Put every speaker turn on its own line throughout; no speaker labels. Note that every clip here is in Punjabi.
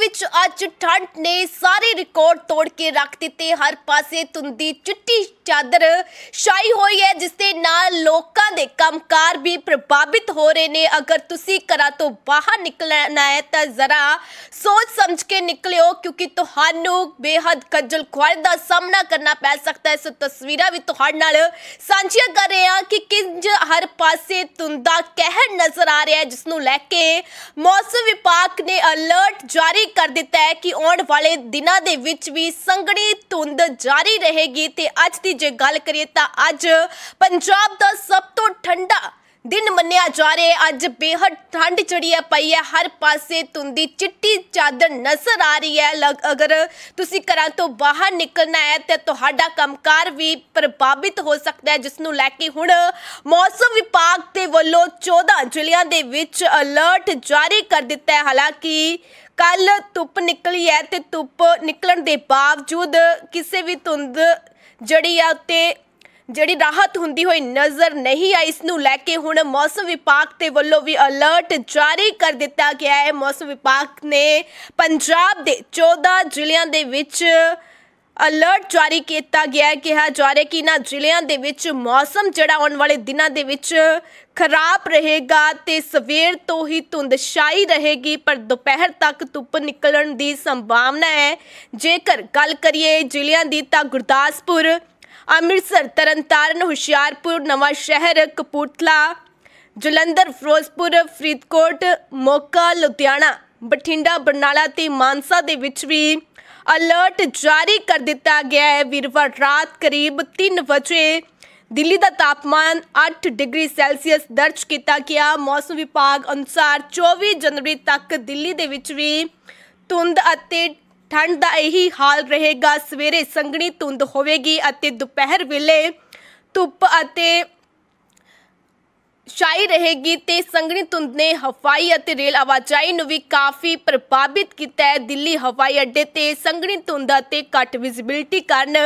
ਵਿੱਚ ਅੱਜ ਠੰਡ ਨੇ ਸਾਰੇ ਰਿਕਾਰਡ ਤੋੜ ਕੇ ਰੱਖ ਦਿੱਤੇ ਹਰ ਪਾਸੇ ਤੁੰਦੀ ਚਿੱਟੀ ਚਾਦਰ ਛਾਈ ਹੋਈ ਹੈ ਜਿਸ ਦੇ ਨਾਲ ਲੋਕਾਂ ਦੇ ਕੰਮਕਾਰ ਵੀ ਪ੍ਰਭਾਵਿਤ ਹੋ ਰਹੇ ਨੇ ਅਗਰ ਤੁਸੀਂ ਘਰਾਂ ਤੋਂ ਬਾਹਰ ਨਿਕਲਣਾ ਹੈ ਤਾਂ ਜ਼ਰਾ ਸੋਚ ਸਮਝ ਕੇ ਨਿਕਲਿਓ ਕਿਉਂਕਿ ਤੁਹਾਨੂੰ ਬੇहद ਕੱਜਲ ਖੁਆਰ ਦਾ ਸਾਹਮਣਾ ਕਰਨਾ ਪੈ ਸਕਦਾ ਹੈ ਸੋ ਤਸਵੀਰਾਂ ਵੀ ਤੁਹਾਡੇ ਨਾਲ ਸਾਂਝੀਆਂ ਕਰ ਰਹੇ ਹਾਂ ਕਿ ਕਿੰਜ ਹਰ ਪਾਸੇ ਤੁੰਦਾ ਕਹਿਰ ਨਜ਼ਰ ਆ ਰਿਹਾ ਹੈ ਜਿਸ ਨੂੰ ਲੈ ਕੇ ਮੌਸਮ ਵਿਭਾਗ ਨੇ ਅਲਰਟ ਜਾਰੀ ਕਰ ਦਿੱਤਾ ਹੈ ਕਿ ਆਉਣ ਵਾਲੇ ਦਿਨਾਂ ਦੇ ਵਿੱਚ ਵੀ ਸੰਘਣੀ ਧੁੰਦ ਜਾਰੀ ਰਹੇਗੀ ਤੇ ਅੱਜ ਦੀ ਜੇ ਗੱਲ ਕਰੀਏ ਤਾਂ ਅੱਜ ਪੰਜਾਬ ਦਾ ਸਭ ਤੋਂ ਠੰਡਾ ਦਿਨ ਮੰਨਿਆ ਜਾ ਰਿਹਾ ਅੱਜ ਬੇਹੱਦ ਠੰਡ ਚੜੀ ਹੈ ਪਈ ਹੈ ਹਰ ਪਾਸੇ ਤੁੰਦੀ ਚਿੱਟੀ ਚਾਦਰ ਨਜ਼ਰ ਆ ਰਹੀ ਹੈ ਅਗਰ ਤੁਸੀਂ ਘਰਾਂ ਤੋਂ ਬਾਹਰ ਨਿਕਲਣਾ ਹੈ ਤੇ ਤੁਹਾਡਾ ਕੰਮਕਾਰ ਵੀ ਪ੍ਰਭਾਵਿਤ ਹੋ ਸਕਦਾ ਹੈ ਜਿਸ ਨੂੰ ਲੈ ਕੇ ਹੁਣ ਮੌਸਮ ਵਿਭਾਗ ਦੇ ਵੱਲੋਂ 14 ਜ਼ਿਲ੍ਹਿਆਂ ਦੇ ਵਿੱਚ ਅਲਰਟ ਜਾਰੀ ਕਰ ਦਿੱਤਾ ਹੈ ਹਾਲਾਂਕਿ ਕੱਲ ਧੁੱਪ ਨਿਕਲੀ ਹੈ ਤੇ ਧੁੱਪ ਨਿਕਲਣ ਦੇ ਬਾਵਜੂਦ ਕਿਸੇ ਵੀ ਧੁੰਦ ਜੜੀ ਆ ਉੱਤੇ ਜਿਹੜੀ ਰਾਹਤ ਹੁੰਦੀ ਹੋਈ ਨਜ਼ਰ ਨਹੀਂ ਆਈ ਇਸ ਨੂੰ ਲੈ ਕੇ ਹੁਣ ਮੌਸਮ ਵਿਭਾਗ ਤੇ ਵੱਲੋਂ ਵੀ ਅਲਰਟ ਜਾਰੀ ਕਰ ਦਿੱਤਾ ਗਿਆ ਹੈ ਮੌਸਮ ਵਿਭਾਗ ਨੇ ਪੰਜਾਬ ਦੇ 14 ਜ਼ਿਲ੍ਹਿਆਂ ਦੇ ਵਿੱਚ ਅਲਰਟ ਜਾਰੀ ਕੀਤਾ ਗਿਆ ਹੈ ਕਿਹਾ ਜਾ ਰਿਹਾ ਕਿ ਇਹਨਾਂ ਜ਼ਿਲ੍ਹਿਆਂ ਦੇ ਵਿੱਚ ਮੌਸਮ ਜਿਹੜਾ ਆਉਣ ਵਾਲੇ ਦਿਨਾਂ ਦੇ ਵਿੱਚ ਖਰਾਬ ਰਹੇਗਾ ਤੇ ਸਵੇਰ ਤੋਂ ਹੀ ਧੁੰਦ ਛਾਈ ਰਹੇਗੀ ਪਰ ਦੁਪਹਿਰ ਤੱਕ ਧੁੱਪ ਨਿਕਲਣ ਦੀ ਸੰਭਾਵਨਾ ਹੈ ਜੇਕਰ ਗੱਲ ਕਰੀਏ ਜ਼ਿਲ੍ਹਿਆਂ ਦੀ ਤਾਂ ਗੁਰਦਾਸਪੁਰ ਅੰਮ੍ਰਿਤਸਰ ਤਰਨਤਾਰਨ ਹੁਸ਼ਿਆਰਪੁਰ ਨਵਾਂ ਸ਼ਹਿਰ ਕਪੂਰਥਲਾ ਜਲੰਧਰ ਫਿਰੋਜ਼ਪੁਰ ਫਰੀਦਕੋਟ ਮੋਕਾ ਲੁਧਿਆਣਾ ਬਠਿੰਡਾ ਬਰਨਾਲਾ ਤੇ ਮਾਨਸਾ ਦੇ ਵਿੱਚ ਵੀ ਅਲਰਟ ਜਾਰੀ ਕਰ ਦਿੱਤਾ ਗਿਆ ਹੈ ਵੀਰਵਾਰ ਰਾਤ ਕਰੀਬ 3 ਵਜੇ ਦਿੱਲੀ ਦਾ ਤਾਪਮਾਨ 8 ਡਿਗਰੀ ਸੈਲਸੀਅਸ ਦਰਜ ਕੀਤਾ ਗਿਆ ਮੌਸਮ ਵਿਭਾਗ ਅਨੁਸਾਰ 24 ਜਨਵਰੀ ਤੱਕ ਦਿੱਲੀ ਦੇ ਵਿੱਚ ਵੀ ਧੁੰਦ ਅਤੇ ਠੰਡ ਦਾ ਇਹੀ ਹਾਲ ਰਹੇਗਾ ਸਵੇਰੇ ਸੰਘਣੀ ਧੁੰਦ ਹੋਵੇਗੀ ਅਤੇ ਦੁਪਹਿਰ ਵੇਲੇ ਧੁੱਪ ਅਤੇ ਛਾਈ ਰਹੇਗੀ ਤੇ ਸੰਗਣੀ ਧੁੰਦ ਨੇ ਹਵਾਈ ਅਤੇ ਰੇਲ ਆਵਾਜਾਈ ਨੂੰ ਵੀ ਕਾਫੀ ਪ੍ਰਭਾਵਿਤ ਕੀਤਾ ਹੈ ਦਿੱਲੀ ਹਵਾਈ ਅੱਡੇ ਤੇ ਸੰਗਣੀ ਧੁੰਦ ਅਤੇ ਘੱਟ ਵਿਜ਼ਿਬਿਲਟੀ ਕਾਰਨ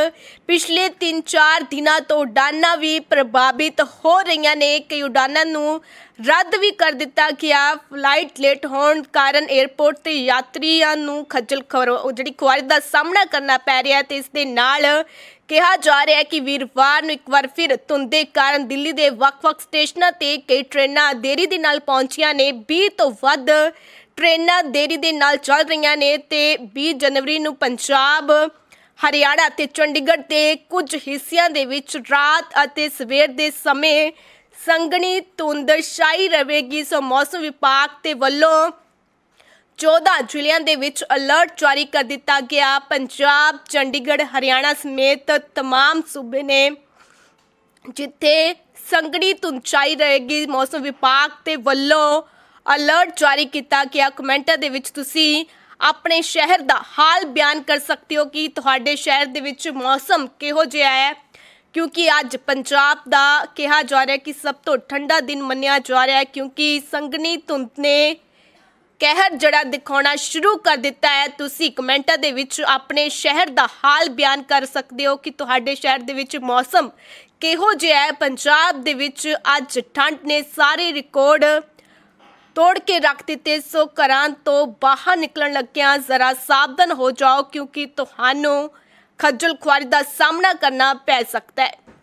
ਪਿਛਲੇ 3-4 ਦਿਨਾਂ ਤੋਂ ਉਡਾਨਾਂ ਵੀ ਪ੍ਰਭਾਵਿਤ ਹੋ ਰਹੀਆਂ ਨੇ ਕਈ ਉਡਾਨਾਂ ਨੂੰ ਰੱਦ ਵੀ ਕਰ ਦਿੱਤਾ ਕਿ ਆ ਫਲਾਈਟ ਲੇਟ ਹੋਣ ਕਾਰਨ 에어ਪੋਰਟ ਤੇ ਯਾਤਰੀਆਂ ਨੂੰ ਖੱਜਲ ਜਿਹੜੀ ਖੁਆਰੀ ਦਾ ਸਾਹਮਣਾ ਕਰਨਾ ਪੈ ਰਿਹਾ ਤੇ ਇਸ ਦੇ ਨਾਲ ਕਿਹਾ ਜਾ ਰਿਹਾ ਹੈ ਕਿ ਵੀਰਵਾਰ ਨੂੰ ਇੱਕ ਵਾਰ ਫਿਰ ਤੁੰਦੇ ਕਾਰਨ ਦਿੱਲੀ ਦੇ ਵੱਖ-ਵੱਖ ਸਟੇਸ਼ਨਾਂ ਤੇ ਕਈ ਟ੍ਰੇਨਾਂ ਦੇਰੀ ਦੇ ਨਾਲ ਪਹੁੰਚੀਆਂ ਨੇ 20 ਤੋਂ ਵੱਧ ਟ੍ਰੇਨਾਂ ਦੇਰੀ ਦੇ ਨਾਲ ਚੱਲ ਰਹੀਆਂ ਨੇ ਤੇ 20 ਜਨਵਰੀ ਨੂੰ ਪੰਜਾਬ ਹਰਿਆਣਾ ਤੇ ਚੰਡੀਗੜ੍ਹ ਦੇ ਕੁਝ ਹਿੱਸਿਆਂ ਦੇ ਵਿੱਚ ਰਾਤ ਅਤੇ ਸਵੇਰ ਦੇ ਸਮੇਂ ਸੰਗਣੀ ਧੁੰਦ ਛਾਈ ਰਹੇਗੀ ਸੋ ਮੌਸਮ ਵਿਭਾਗ ਤੇ ਵੱਲੋਂ 14 ਜ਼ਿਲ੍ਹਿਆਂ ਦੇ ਵਿੱਚ ਅਲਰਟ ਜਾਰੀ ਕਰ ਦਿੱਤਾ ਗਿਆ ਪੰਜਾਬ ਚੰਡੀਗੜ੍ਹ ਹਰਿਆਣਾ ਸਮੇਤ तमाम ਸੂਬੇ ਨੇ ਜਿੱਥੇ ਸੰਗਣੀ ਧੁੰਦ ਛਾਈ ਰਹੇਗੀ ਮੌਸਮ ਵਿਭਾਗ ਤੇ ਵੱਲੋਂ ਅਲਰਟ ਜਾਰੀ ਕੀਤਾ ਗਿਆ ਕਮੈਂਟਾਂ ਦੇ ਵਿੱਚ ਤੁਸੀਂ ਆਪਣੇ ਸ਼ਹਿਰ ਦਾ ਹਾਲ ਬਿਆਨ ਕਰ ਸਕਦੇ ਹੋ ਕਿ ਤੁਹਾਡੇ ਸ਼ਹਿਰ ਦੇ ਵਿੱਚ ਮੌਸਮ ਕਿਹੋ ਜਿਹਾ ਹੈ ਕਿਉਂਕਿ ਅੱਜ ਪੰਜਾਬ ਦਾ ਕਿਹਾ ਜਾ ਰਿਹਾ ਕਿ ਸਭ ਤੋਂ ਠੰਡਾ ਦਿਨ ਮੰਨਿਆ ਜਾ ਰਿਹਾ ਹੈ ਕਿਉਂਕਿ ਸੰਗਣੀ ਧੁੰਦ ਨੇ ਕਹਿਰ ਜੜਾ ਦਿਖਾਉਣਾ ਸ਼ੁਰੂ ਕਰ ਦਿੱਤਾ ਹੈ ਤੁਸੀਂ ਕਮੈਂਟਾਂ ਦੇ ਵਿੱਚ ਆਪਣੇ ਸ਼ਹਿਰ ਦਾ ਹਾਲ ਬਿਆਨ ਕਰ ਸਕਦੇ ਹੋ ਕਿ ਤੁਹਾਡੇ ਸ਼ਹਿਰ ਦੇ ਵਿੱਚ ਮੌਸਮ ਕਿਹੋ ਜਿਹਾ ਹੈ ਪੰਜਾਬ ਦੇ ਵਿੱਚ ਅੱਜ ਠੰਡ ਨੇ ਸਾਰੇ ਰਿਕਾਰਡ ਤੋੜ ਕੇ ਰੱਖ ਦਿੱਤੇ ਸੋ ਘਰਾਂ ਤੋਂ ਬਾਹਰ ਨਿਕਲਣ ਲੱਗਿਆਂ ਜ਼ਰਾ ਸਾਵਧਾਨ ਹੋ ਜਾਓ ਕਿਉਂਕਿ ਤੁਹਾਨੂੰ ਖੱਜਲ ਖੁਆਰੀ ਦਾ ਸਾਹਮਣਾ ਕਰਨਾ ਪੈ ਸਕਦਾ ਹੈ